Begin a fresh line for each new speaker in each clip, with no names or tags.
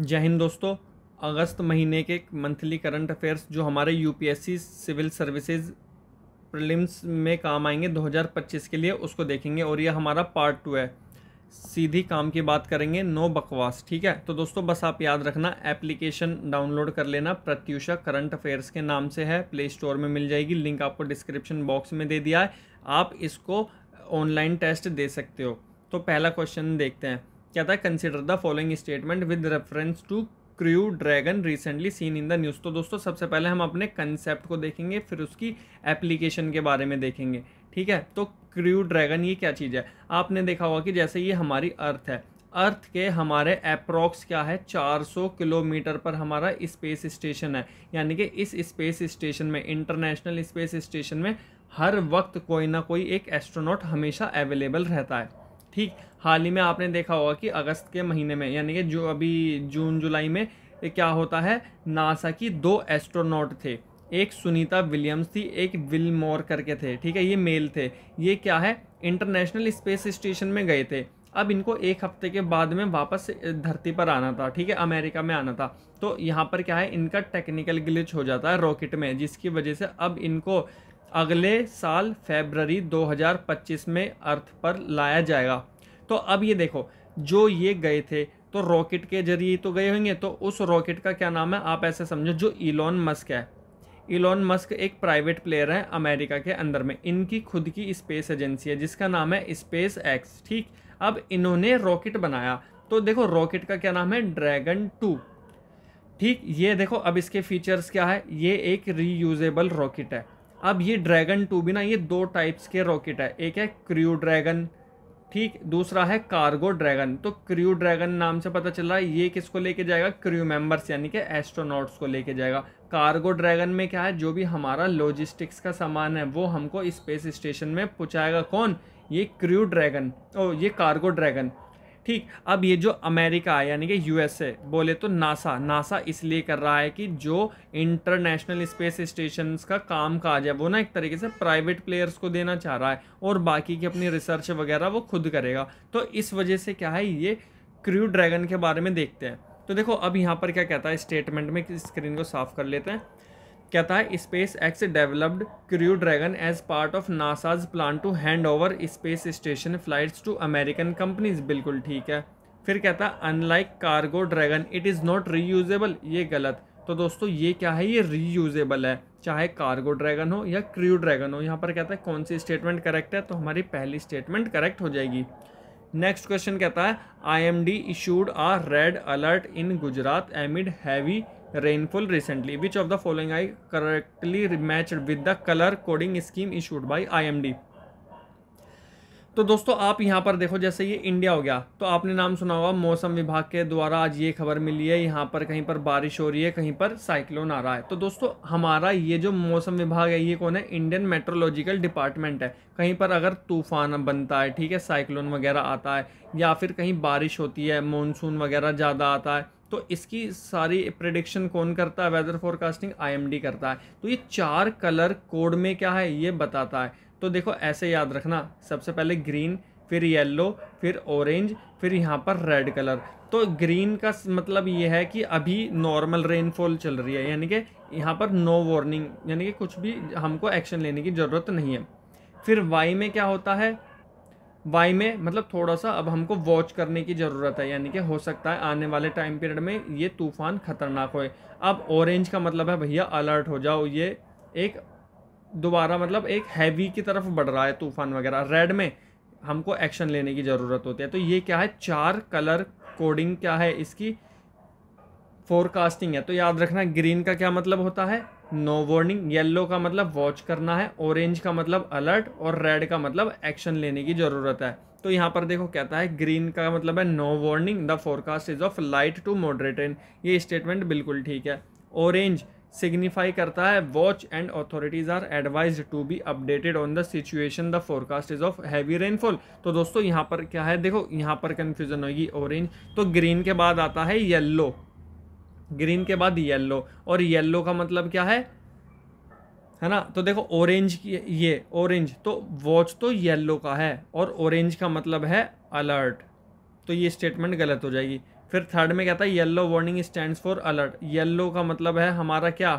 जय हिंद दोस्तों अगस्त महीने के मंथली करंट अफेयर्स जो हमारे यूपीएससी सिविल सर्विसेज प्रिलिम्स में काम आएंगे 2025 के लिए उसको देखेंगे और यह हमारा पार्ट टू है सीधी काम की बात करेंगे नो बकवास ठीक है तो दोस्तों बस आप याद रखना एप्लीकेशन डाउनलोड कर लेना प्रत्यूषा करंट अफेयर्स के नाम से है प्ले स्टोर में मिल जाएगी लिंक आपको डिस्क्रिप्शन बॉक्स में दे दिया है आप इसको ऑनलाइन टेस्ट दे सकते हो तो पहला क्वेश्चन देखते हैं क्या था consider the following statement with reference to Crew Dragon recently seen in the news तो दोस्तों सबसे पहले हम अपने कंसेप्ट को देखेंगे फिर उसकी एप्लीकेशन के बारे में देखेंगे ठीक है तो क्रू ड्रैगन ये क्या चीज़ है आपने देखा होगा कि जैसे ये हमारी अर्थ है अर्थ के हमारे अप्रॉक्स क्या है 400 किलोमीटर पर हमारा स्पेस स्टेशन है यानी कि इस स्पेस स्टेशन में इंटरनेशनल स्पेस स्टेशन में हर वक्त कोई ना कोई एक एस्ट्रोनॉट हमेशा अवेलेबल रहता है ठीक हाल ही में आपने देखा होगा कि अगस्त के महीने में यानी कि जो अभी जून जुलाई में क्या होता है नासा की दो एस्ट्रोनॉट थे एक सुनीता विलियम्स थी एक विल मोर करके थे ठीक है ये मेल थे ये क्या है इंटरनेशनल स्पेस स्टेशन में गए थे अब इनको एक हफ्ते के बाद में वापस धरती पर आना था ठीक है अमेरिका में आना था तो यहाँ पर क्या है इनका टेक्निकल ग्लिच हो जाता है रॉकेट में जिसकी वजह से अब इनको अगले साल फेबररी 2025 में अर्थ पर लाया जाएगा तो अब ये देखो जो ये गए थे तो रॉकेट के जरिए तो गए होंगे तो उस रॉकेट का क्या नाम है आप ऐसे समझो जो इलॉन मस्क है इलॉन मस्क एक प्राइवेट प्लेयर है अमेरिका के अंदर में इनकी खुद की स्पेस एजेंसी है जिसका नाम है स्पेस एक्स ठीक अब इन्होंने रॉकेट बनाया तो देखो रॉकेट का क्या नाम है ड्रैगन टू ठीक ये देखो अब इसके फीचर्स क्या है ये एक रीयूजेबल रॉकेट है अब ये ड्रैगन टू भी ना ये दो टाइप्स के रॉकेट है एक है क्रू ड्रैगन ठीक दूसरा है कार्गो ड्रैगन तो क्रू ड्रैगन नाम से पता चल रहा है ये किसको लेके जाएगा क्रू मेंबर्स यानी कि एस्ट्रोनॉट्स को लेके जाएगा कार्गो ड्रैगन में क्या है जो भी हमारा लॉजिस्टिक्स का सामान है वो हमको स्पेस स्टेशन में पहुँचाएगा कौन ये क्रू ड्रैगन ओ ये कार्गो ड्रैगन ठीक अब ये जो अमेरिका है यानी कि यूएसए बोले तो नासा नासा इसलिए कर रहा है कि जो इंटरनेशनल स्पेस स्टेशन का काम काज है वो ना एक तरीके से प्राइवेट प्लेयर्स को देना चाह रहा है और बाकी की अपनी रिसर्च वगैरह वो खुद करेगा तो इस वजह से क्या है ये क्रू ड्रैगन के बारे में देखते हैं तो देखो अब यहाँ पर क्या कहता है स्टेटमेंट में स्क्रीन को साफ कर लेते हैं क्या था SpaceX developed Crew Dragon as part of NASA's plan to hand over space station flights to American companies बिल्कुल ठीक है फिर कहता है unlike Cargo Dragon it is not reusable ये गलत तो दोस्तों ये क्या है ये रीयूजेबल है चाहे कार्गो ड्रैगन हो या क्रू ड्रैगन हो यहाँ पर कहता है कौन सी स्टेटमेंट करेक्ट है तो हमारी पहली स्टेटमेंट करेक्ट हो जाएगी नेक्स्ट क्वेश्चन कहता है I M D issued a red alert in Gujarat amid heavy which of the following I correctly are with the colour coding scheme issued by I M D तो दोस्तों आप यहाँ पर देखो जैसे ये इंडिया हो गया तो आपने नाम सुना होगा मौसम विभाग के द्वारा आज ये खबर मिली है यहाँ पर कहीं पर बारिश हो रही है कहीं पर साइक्लोन आ रहा है तो दोस्तों हमारा ये जो मौसम विभाग है ये कौन है इंडियन मेट्रोलॉजिकल डिपार्टमेंट है कहीं पर अगर तूफान बनता है ठीक है साइक्लोन वगैरह आता है या फिर कहीं बारिश होती है मानसून वगैरह ज़्यादा आता है तो इसकी सारी प्रडिक्शन कौन करता है वेदर फोरकास्टिंग आईएमडी करता है तो ये चार कलर कोड में क्या है ये बताता है तो देखो ऐसे याद रखना सबसे पहले ग्रीन फिर येलो फिर ऑरेंज फिर यहाँ पर रेड कलर तो ग्रीन का मतलब ये है कि अभी नॉर्मल रेनफॉल चल रही है यानी कि यहाँ पर नो वार्निंग यानी कि कुछ भी हमको एक्शन लेने की ज़रूरत नहीं है फिर वाई में क्या होता है वाई में मतलब थोड़ा सा अब हमको वॉच करने की ज़रूरत है यानी कि हो सकता है आने वाले टाइम पीरियड में ये तूफ़ान ख़तरनाक होए अब ऑरेंज का मतलब है भैया अलर्ट हो जाओ ये एक दोबारा मतलब एक हैवी की तरफ बढ़ रहा है तूफ़ान वगैरह रेड में हमको एक्शन लेने की ज़रूरत होती है तो ये क्या है चार कलर कोडिंग क्या है इसकी फोरकास्टिंग है तो याद रखना ग्रीन का क्या मतलब होता है नो वार्निंग येलो का मतलब वॉच करना है ऑरेंज का मतलब अलर्ट और रेड का मतलब एक्शन लेने की ज़रूरत है तो यहाँ पर देखो कहता है ग्रीन का मतलब है no warning the forecast is of light to moderate rain ये स्टेटमेंट बिल्कुल ठीक है ऑरेंज सिग्निफाई करता है watch and authorities are advise to be updated on the situation the forecast is of heavy rainfall तो दोस्तों यहाँ पर क्या है देखो यहाँ पर कन्फ्यूजन होगी ऑरेंज तो ग्रीन के बाद आता है येल्लो ग्रीन के बाद येलो और येलो का मतलब क्या है है ना तो देखो ऑरेंज ये ऑरेंज तो वॉच तो येलो का है और ऑरेंज का मतलब है अलर्ट तो ये स्टेटमेंट गलत हो जाएगी फिर थर्ड में क्या था yellow warning stand for alert yellow का मतलब है हमारा क्या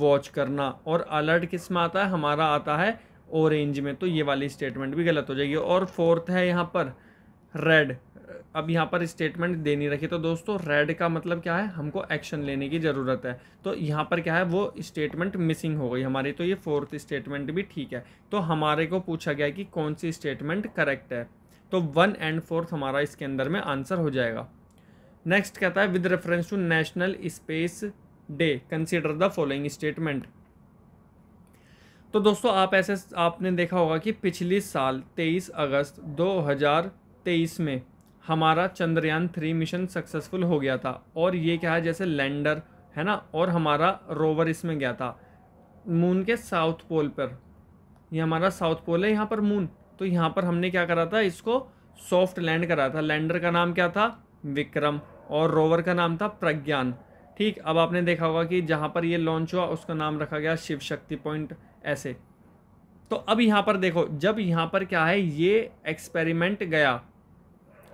वॉच करना और अलर्ट किस में आता है हमारा आता है ऑरेंज में तो ये वाली स्टेटमेंट भी गलत हो जाएगी और फोर्थ है यहाँ पर रेड अब यहाँ पर स्टेटमेंट दे नहीं रखी तो दोस्तों रेड का मतलब क्या है हमको एक्शन लेने की ज़रूरत है तो यहाँ पर क्या है वो स्टेटमेंट मिसिंग हो गई हमारी तो ये फोर्थ स्टेटमेंट भी ठीक है तो हमारे को पूछा गया कि कौन सी स्टेटमेंट करेक्ट है तो वन एंड फोर्थ हमारा इसके अंदर में आंसर हो जाएगा नेक्स्ट कहता है with reference to National Space Day consider the following statement तो दोस्तों आप ऐसे आपने देखा होगा कि पिछले साल 23 अगस्त 2023 में हमारा चंद्रयान थ्री मिशन सक्सेसफुल हो गया था और ये क्या है जैसे लैंडर है ना और हमारा रोवर इसमें गया था मून के साउथ पोल पर ये हमारा साउथ पोल है यहाँ पर मून तो यहाँ पर हमने क्या करा था इसको सॉफ्ट लैंड कराया था लैंडर का नाम क्या था विक्रम और रोवर का नाम था प्रज्ञान ठीक अब आपने देखा होगा कि जहाँ पर ये लॉन्च हुआ उसका नाम रखा गया शिव शक्ति पॉइंट ऐसे तो अब यहाँ पर देखो जब यहाँ पर क्या है ये एक्सपेरिमेंट गया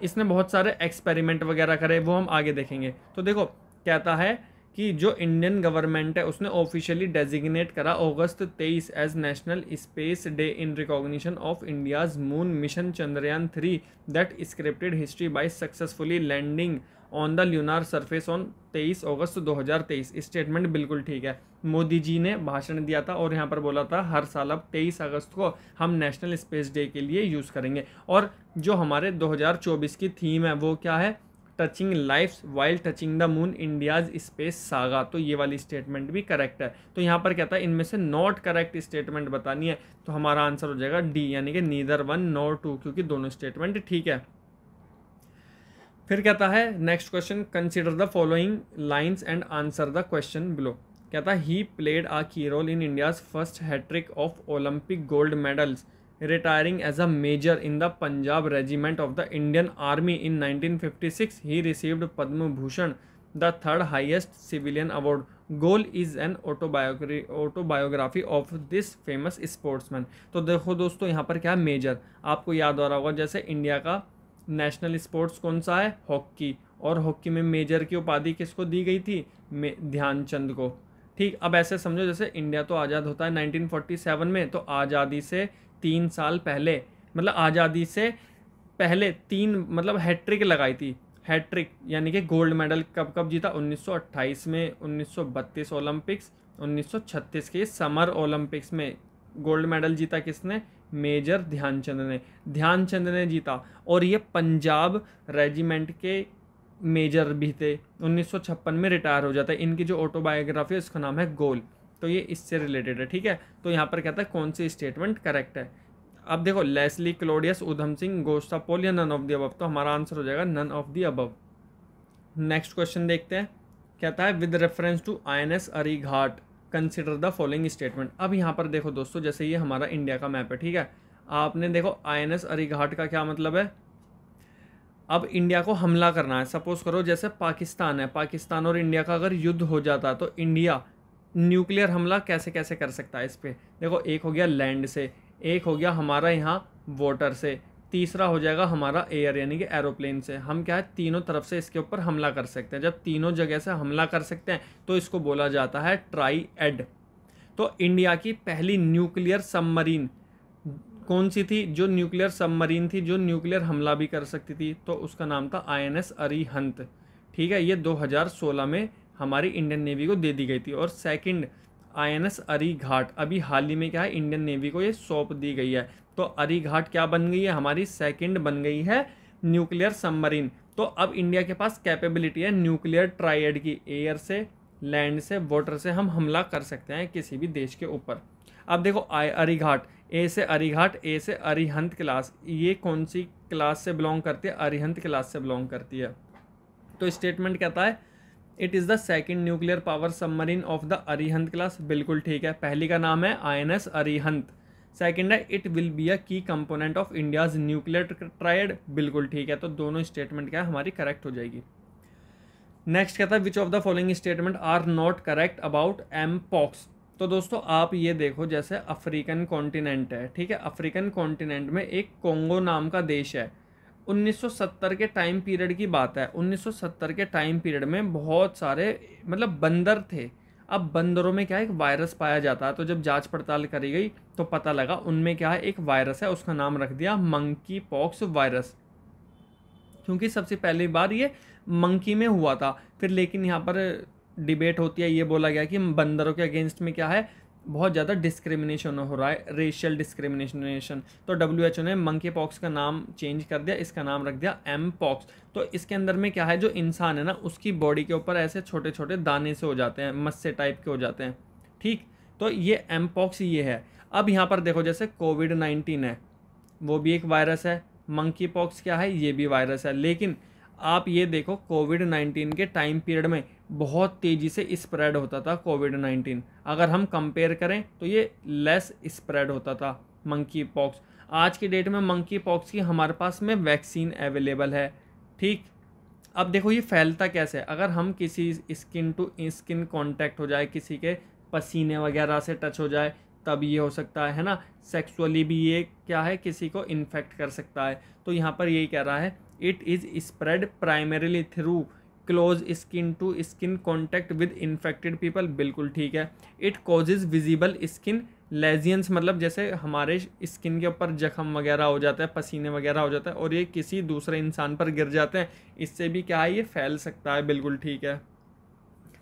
इसने बहुत सारे एक्सपेरिमेंट वगैरह करे वो हम आगे देखेंगे तो देखो कहता है कि जो इंडियन गवर्नमेंट है उसने ऑफिशियली डेजिग्नेट करा August 23 as National Space Day in recognition of India's moon mission Chandrayaan three that scripted history by successfully landing on the lunar surface on 23 August 2023 statement बिल्कुल ठीक है मोदी जी ने भाषण दिया था और यहाँ पर बोला था हर साल अब 23 अगस्त को हम नेशनल स्पेस डे के लिए यूज़ करेंगे और जो हमारे 2024 की थीम है वो क्या है touching life wild touching the moon India's space saga तो ये वाली स्टेटमेंट भी करेक्ट है तो यहाँ पर कहता है इनमें से नॉट करेक्ट स्टेटमेंट बतानी है तो हमारा आंसर हो जाएगा डी यानी कि नीदर वन नॉट टू क्योंकि दोनों स्टेटमेंट ठीक है फिर कहता है next question consider the following lines and answer the question below कहता है he played a key role in India's first hat trick of Olympic gold medals retiring as a major in the Punjab regiment of the Indian army in nineteen fifty six he received Padma Bhushan the third highest civilian award Goal is an autobiography autobiography of this famous sportsman तो देखो दोस्तों यहाँ पर क्या major आपको याद हो रहा होगा जैसे इंडिया का नेशनल स्पोर्ट्स कौन सा है हॉकी और हॉकी में मेजर की उपाधि किसको दी गई थी ध्यानचंद को ठीक अब ऐसे समझो जैसे इंडिया तो आज़ाद होता है 1947 में तो आज़ादी से तीन साल पहले मतलब आज़ादी से पहले तीन मतलब हैट्रिक लगाई थी हैट्रिक यानी कि गोल्ड मेडल कब कब जीता 1928 में 1932 ओलंपिक्स 1936 के समर ओलंपिक्स में गोल्ड मेडल जीता किसने मेजर ध्यानचंद ने ध्यानचंद ने जीता और ये पंजाब रेजिमेंट के मेजर भी थे 1956 में रिटायर हो जाता है इनकी जो ऑटोबायोग्राफी है उसका नाम है गोल तो ये इससे रिलेटेड है ठीक है तो यहाँ पर कहता है कौन सी स्टेटमेंट करेक्ट है अब देखो लेसली क्लोडियस उधम सिंह गोस्टा पोल या नन ऑफ दी अबव तो हमारा आंसर हो जाएगा none of the above next question देखते हैं कहता है with reference to I N S Arighaat consider the following statement अब यहाँ पर देखो दोस्तों जैसे ये हमारा इंडिया का मैप है ठीक है आपने देखो आई एन एस अरीघाट का क्या मतलब है अब इंडिया को हमला करना है सपोज करो जैसे पाकिस्तान है पाकिस्तान और इंडिया का अगर युद्ध हो जाता तो इंडिया न्यूक्लियर हमला कैसे कैसे कर सकता है इस पर देखो एक हो गया लैंड से एक हो गया हमारा यहाँ वाटर से तीसरा हो जाएगा हमारा एयर यानी कि एरोप्लेन से हम क्या है तीनों तरफ से इसके ऊपर हमला कर सकते हैं जब तीनों जगह से हमला कर सकते हैं तो इसको बोला जाता है ट्राई एड तो इंडिया की पहली न्यूक्लियर सबमरीन कौन सी थी जो न्यूक्लियर सबमरीन थी जो न्यूक्लियर हमला भी कर सकती थी तो उसका नाम था आईएनएस अरिहंत ठीक है ये 2016 में हमारी इंडियन नेवी को दे दी गई थी और सेकंड आईएनएस अरी घाट अभी हाल ही में क्या है इंडियन नेवी को ये सौंप दी गई है तो अरीघाट क्या बन गई है हमारी सेकंड बन गई है न्यूक्लियर सबमरीन तो अब इंडिया के पास कैपेबिलिटी है न्यूक्लियर ट्राइड की एयर से लैंड से वाटर से हम हमला कर सकते हैं किसी भी देश के ऊपर अब देखो आई अरीघाट ए से अरीघाट ए से अरिहंत क्लास ये कौन सी क्लास से बिलोंग करती है अरिहंत क्लास से बिलोंग करती है तो स्टेटमेंट कहता है it is the second nuclear power submarine of the Arihant class बिल्कुल ठीक है पहली का नाम है I N S Arihant second है it will be a key component of India's nuclear triad बिल्कुल ठीक है तो दोनों स्टेटमेंट क्या हमारी करेक्ट हो जाएगी नेक्स्ट कहता है which of the following statement are not correct about mpox तो दोस्तों आप ये देखो जैसे अफ्रीकन कॉन्टिनेंट है ठीक है अफ्रीकन कॉन्टिनेंट में एक कोंगो नाम का देश है 1970 के टाइम पीरियड की बात है 1970 के टाइम पीरियड में बहुत सारे मतलब बंदर थे अब बंदरों में क्या है एक वायरस पाया जाता है तो जब जांच पड़ताल करी गई तो पता लगा उनमें क्या है एक वायरस है उसका नाम रख दिया मंकी पॉक्स वायरस क्योंकि सबसे पहली बार ये मंकी में हुआ था फिर लेकिन यहाँ पर डिबेट होती है ये बोला गया कि बंदरों के अगेंस्ट में क्या है बहुत ज़्यादा डिस्क्रिमिनेशन हो रहा है रेशियल डिस्क्रिमिनेशन तो डब्ल्यू एच ओ ने मंकी पॉक्स का नाम चेंज कर दिया इसका नाम रख दिया एम पॉक्स तो इसके अंदर में क्या है जो इंसान है ना उसकी बॉडी के ऊपर ऐसे छोटे छोटे दाने से हो जाते हैं मस्से टाइप के हो जाते हैं ठीक तो ये एम पॉक्स ये है अब यहाँ पर देखो जैसे कोविड नाइन्टीन है वो भी एक वायरस है मंकी पॉक्स क्या है ये भी वायरस है लेकिन आप ये देखो कोविड नाइन्टीन के टाइम पीरियड में बहुत तेज़ी से स्प्रेड होता था कोविड नाइन्टीन अगर हम कंपेयर करें तो ये लेस स्प्रेड होता था मंकी पॉक्स आज के डेट में मंकी पॉक्स की हमारे पास में वैक्सीन अवेलेबल है ठीक अब देखो ये फैलता कैसे अगर हम किसी स्किन टू स्किन कांटेक्ट हो जाए किसी के पसीने वगैरह से टच हो जाए तब ये हो सकता है ना सेक्सुअली भी ये क्या है किसी को इन्फेक्ट कर सकता है तो यहाँ पर यही कह रहा है it is spread primarily through close skin to skin contact with infected people बिल्कुल ठीक है it causes visible skin lesions मतलब जैसे हमारे स्किन के ऊपर जख्म वगैरह हो जाता है पसीने वगैरह हो जाता है और ये किसी दूसरे इंसान पर गिर जाते हैं इससे भी क्या है ये फैल सकता है बिल्कुल ठीक है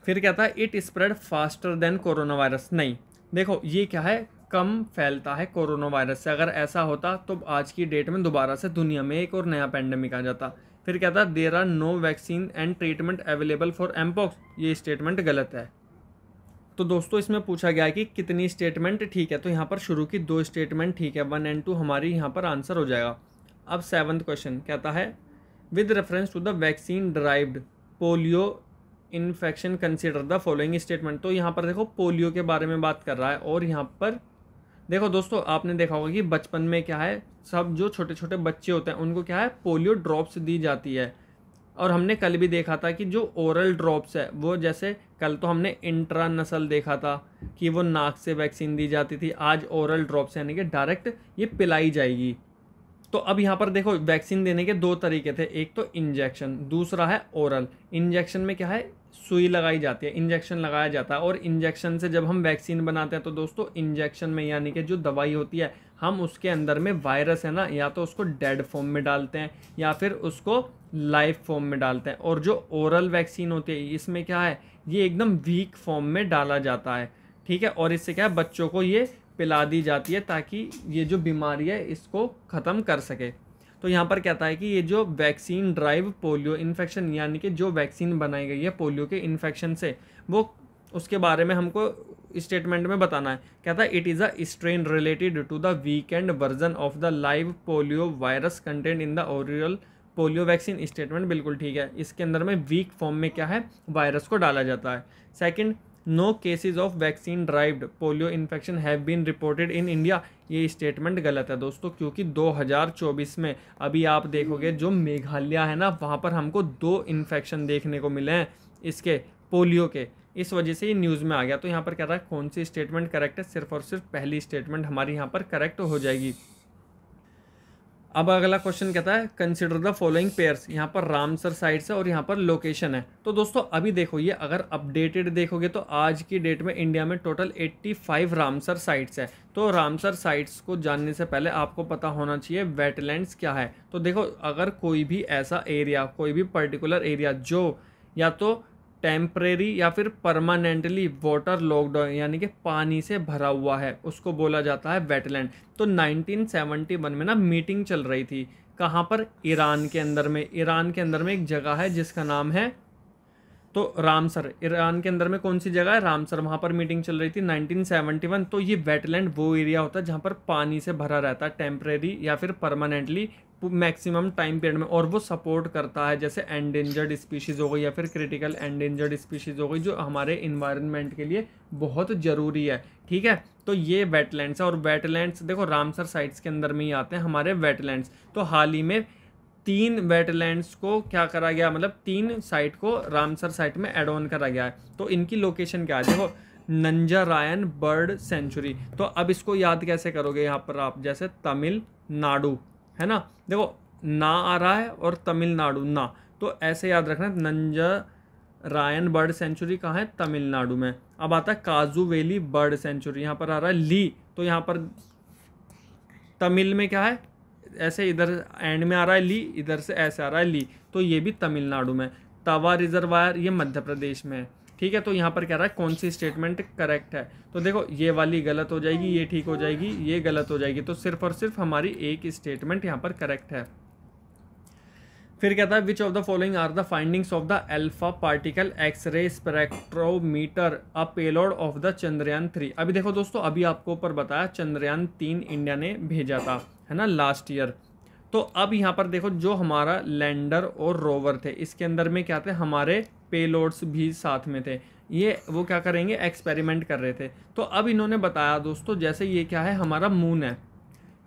फिर क्या था it spread faster than coronavirus नहीं देखो ये क्या है कम फैलता है कोरोना वायरस से अगर ऐसा होता तो आज की डेट में दोबारा से दुनिया में एक और नया पैंडमिक आ जाता फिर कहता है there are no vaccine and treatment available for mpox ये स्टेटमेंट गलत है तो दोस्तों इसमें पूछा गया है कि कितनी स्टेटमेंट ठीक है तो यहाँ पर शुरू की दो स्टेटमेंट ठीक है वन एंड टू हमारी यहाँ पर आंसर हो जाएगा अब सेवन क्वेश्चन कहता है with reference to the vaccine derived polio infection consider the following statement तो यहाँ पर देखो पोलियो के बारे में बात कर रहा है और यहाँ पर देखो दोस्तों आपने देखा होगा कि बचपन में क्या है सब जो छोटे छोटे बच्चे होते हैं उनको क्या है पोलियो ड्रॉप्स दी जाती है और हमने कल भी देखा था कि जो ओरल ड्रॉप्स है वो जैसे कल तो हमने इंट्रा नसल देखा था कि वो नाक से वैक्सीन दी जाती थी आज ओरल ड्रॉप्स यानी कि डायरेक्ट ये पिलाई जाएगी तो अब यहाँ पर देखो वैक्सीन देने के दो तरीके थे एक तो इंजेक्शन दूसरा है ओरल इंजेक्शन में क्या है सुई लगाई जाती है इंजेक्शन लगाया जाता है और इंजेक्शन से जब हम वैक्सीन बनाते हैं तो दोस्तों इंजेक्शन में यानी कि जो दवाई होती है हम उसके अंदर में वायरस है ना या तो उसको डेड फॉर्म में डालते हैं या फिर उसको लाइव फॉर्म में डालते हैं और जो ओरल वैक्सीन होती है इसमें क्या है ये एकदम वीक फॉर्म में डाला जाता है ठीक है और इससे क्या है बच्चों को ये पिला दी जाती है ताकि ये जो बीमारी है इसको ख़त्म कर सके तो यहाँ पर कहता है कि ये जो वैक्सीन ड्राइव पोलियो इन्फेक्शन यानी कि जो वैक्सीन बनाई गई है पोलियो के इन्फेक्शन से वो उसके बारे में हमको स्टेटमेंट में बताना है कहता है it is a strain related to the weakened version of the live polio virus contained in the oral polio vaccine statement बिल्कुल ठीक है इसके अंदर में वीक फॉर्म में क्या है वायरस को डाला जाता है second no cases of vaccine derived polio infection have been reported in India ये स्टेटमेंट गलत है दोस्तों क्योंकि 2024 में अभी आप देखोगे जो मेघालय है ना वहाँ पर हमको दो इन्फेक्शन देखने को मिले हैं इसके पोलियो के इस वजह से ये न्यूज़ में आ गया तो यहाँ पर कह रहा है कौन सी स्टेटमेंट करेक्ट है सिर्फ और सिर्फ पहली स्टेटमेंट हमारी यहाँ पर करेक्ट हो जाएगी अब अगला क्वेश्चन कहता है कंसिडर द फॉलोइंग पेयर्स यहाँ पर रामसर साइट्स है और यहाँ पर लोकेशन है तो दोस्तों अभी देखो ये अगर अपडेटेड देखोगे तो आज की डेट में इंडिया में टोटल 85 रामसर साइट्स है तो रामसर साइट्स को जानने से पहले आपको पता होना चाहिए वेटलैंड्स क्या है तो देखो अगर कोई भी ऐसा एरिया कोई भी पर्टिकुलर एरिया जो या तो टेम्परेरी या फिर परमानेंटली वाटर लॉकडाउन यानी कि पानी से भरा हुआ है उसको बोला जाता है वेटलैंड तो 1971 में ना मीटिंग चल रही थी कहाँ पर ईरान के अंदर में ईरान के अंदर में एक जगह है जिसका नाम है तो रामसर ईरान के अंदर में कौन सी जगह है रामसर वहाँ पर मीटिंग चल रही थी 1971 तो ये वेटलैंड वो एरिया होता है जहाँ पर पानी से भरा रहता है टेम्परेरी या फिर परमानेंटली मैक्सिमम टाइम पीरियड में और वो सपोर्ट करता है जैसे एंडेंजर्ड स्पीशीज़ हो गई या फिर क्रिटिकल एंडेंजर्ड स्पीशीज़ हो गई जो हमारे इन्वायरमेंट के लिए बहुत ज़रूरी है ठीक है तो ये वेटलैंड्स है और वेटलैंड्स देखो रामसर साइट्स के अंदर में ही आते हैं हमारे वेटलैंड्स तो हाल ही में तीन वेटलैंड्स को क्या करा गया मतलब तीन साइट को रामसर साइट में एड ऑन करा गया है तो इनकी लोकेशन क्या है देखो नंजारायन बर्ड सेंचुरी तो अब इसको याद कैसे करोगे यहाँ पर आप जैसे तमिलनाडु है ना देखो ना आ रहा है और तमिलनाडु ना तो ऐसे याद रखना नंजा रायन बर्ड सेंचुरी कहाँ है तमिलनाडु में अब आता है काजू वेली बर्ड सेंचुरी यहाँ पर आ रहा है ली तो यहाँ पर तमिल में क्या है ऐसे इधर एंड में आ रहा है ली इधर से ऐसे आ रहा है ली तो ये भी तमिलनाडु में तवा रिजर्वायर ये मध्य प्रदेश में है ठीक है तो यहाँ पर क्या रहा है कौन सी स्टेटमेंट करेक्ट है तो देखो ये वाली गलत हो जाएगी ये ठीक हो जाएगी ये गलत हो जाएगी तो सिर्फ और सिर्फ हमारी एक स्टेटमेंट यहाँ पर करेक्ट है फिर कहता है which of the following are the findings of the alpha particle X ray spectrometer a payload of the Chandrayaan three अभी देखो दोस्तों अभी आपको ऊपर बताया चंद्रयान तीन इंडिया ने भेजा था है ना लास्ट ईयर तो अब यहाँ पर देखो जो हमारा लैंडर और रोवर थे इसके अंदर में क्या थे हमारे पेलोड्स भी साथ में थे ये वो क्या करेंगे एक्सपेरिमेंट कर रहे थे तो अब इन्होंने बताया दोस्तों जैसे ये क्या है हमारा मून है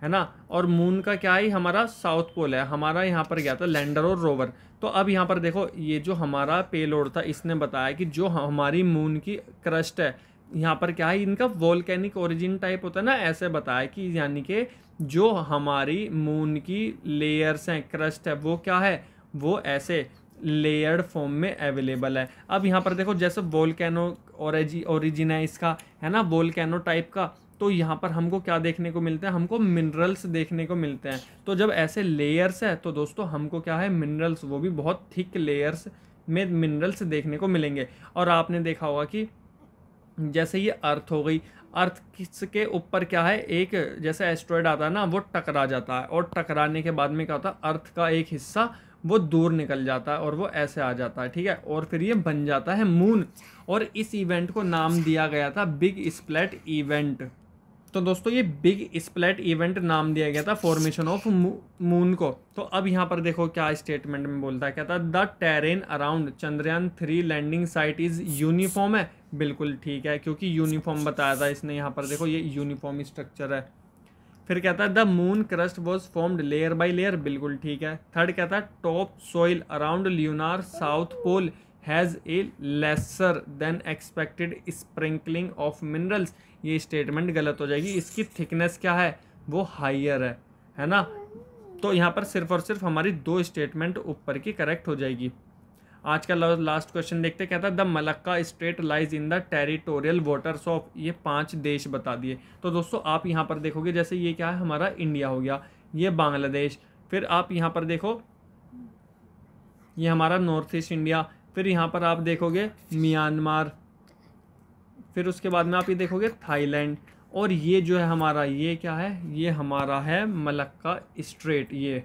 है ना और मून का क्या है हमारा साउथ पोल है हमारा यहाँ पर गया था लैंडर और रोवर तो अब यहाँ पर देखो ये जो हमारा पेलोड था इसने बताया कि जो हमारी मून की क्रस्ट है यहाँ पर क्या है इनका वॉलकैनिक ओरिजिन टाइप होता है ना ऐसे बताया कि यानी कि जो हमारी मून की लेयर्स हैं क्रस्ट है वो क्या है वो ऐसे लेयर्ड फॉर्म में अवेलेबल है अब यहाँ पर देखो जैसे वोल्केनो ओरिजिन है इसका है ना वोल्केनो टाइप का तो यहाँ पर हमको क्या देखने को मिलता है हमको मिनरल्स देखने को मिलते हैं तो जब ऐसे लेयर्स है तो दोस्तों हमको क्या है मिनरल्स वो भी बहुत थिक लेयर्स में मिनरल्स देखने को मिलेंगे और आपने देखा होगा कि जैसे ये अर्थ हो गई अर्थ के ऊपर क्या है एक जैसे एस्ट्रॉयड आता है ना वो टकरा जाता है और टकराने के बाद में क्या होता है अर्थ का एक हिस्सा वो दूर निकल जाता है और वो ऐसे आ जाता है ठीक है और फिर ये बन जाता है मून और इस इवेंट को नाम दिया गया था बिग स्प्लेट इवेंट तो दोस्तों ये बिग स्प्लेट इवेंट नाम दिया गया था फॉर्मेशन ऑफ मून को तो अब यहाँ पर देखो क्या स्टेटमेंट में बोलता है कहता है the terrain around Chandrayaan three landing site is uniform है बिल्कुल ठीक है क्योंकि यूनिफॉर्म बताया था इसने यहाँ पर देखो ये यूनिफॉर्म स्ट्रक्चर है फिर कहता है the moon crust was formed layer by layer बिल्कुल ठीक है थर्ड कहता है top soil around lunar south pole has a lesser than expected sprinkling of minerals ये स्टेटमेंट गलत हो जाएगी इसकी थिकनेस क्या है वो हाइयर है है ना तो यहाँ पर सिर्फ और सिर्फ हमारी दो स्टेटमेंट ऊपर की करेक्ट हो जाएगी आज का लास्ट क्वेश्चन देखते कहता है the Malacca strait lies in the territorial waters of ये पांच देश बता दिए तो दोस्तों आप यहाँ पर देखोगे जैसे ये क्या है हमारा इंडिया हो गया ये बांग्लादेश फिर आप यहाँ पर देखो ये हमारा नॉर्थ ईस्ट इंडिया फिर यहाँ पर आप देखोगे म्यांमार फिर उसके बाद में आप ये देखोगे थाईलैंड और ये जो है हमारा ये क्या है ये हमारा है मलक्का स्ट्रेट ये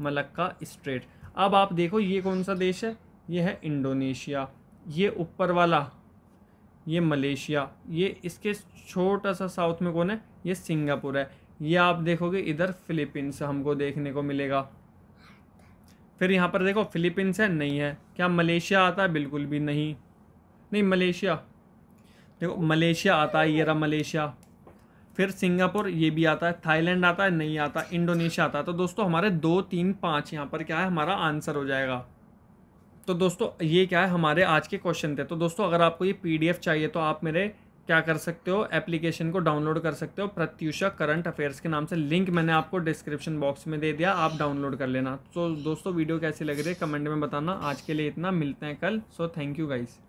मलक्का स्ट्रेट अब आप देखो ये कौन सा देश है ये है इंडोनेशिया ये ऊपर वाला ये मलेशिया ये इसके छोटा सा साउथ में कौन है ये सिंगापुर है ये आप देखोगे इधर फिलीपींस हमको देखने को मिलेगा फिर यहाँ पर देखो फिलीपींस है नहीं है क्या मलेशिया आता है बिल्कुल भी नहीं नहीं मलेशिया देखो मलेशिया आता है ये रहा मलेशिया फिर सिंगापुर ये भी आता है थाईलैंड आता है नहीं आता इंडोनेशिया आता है तो दोस्तों हमारे दो तीन पाँच यहाँ पर क्या है हमारा आंसर हो जाएगा तो दोस्तों ये क्या है हमारे आज के क्वेश्चन थे तो दोस्तों अगर आपको ये पी चाहिए तो आप मेरे क्या कर सकते हो एप्लीकेशन को डाउनलोड कर सकते हो प्रत्युषा करंट अफेयर्स के नाम से लिंक मैंने आपको डिस्क्रिप्शन बॉक्स में दे दिया आप डाउनलोड कर लेना तो दोस्तों वीडियो कैसी लग रही है कमेंट में बताना आज के लिए इतना मिलते हैं कल सो थैंक यू गाइज़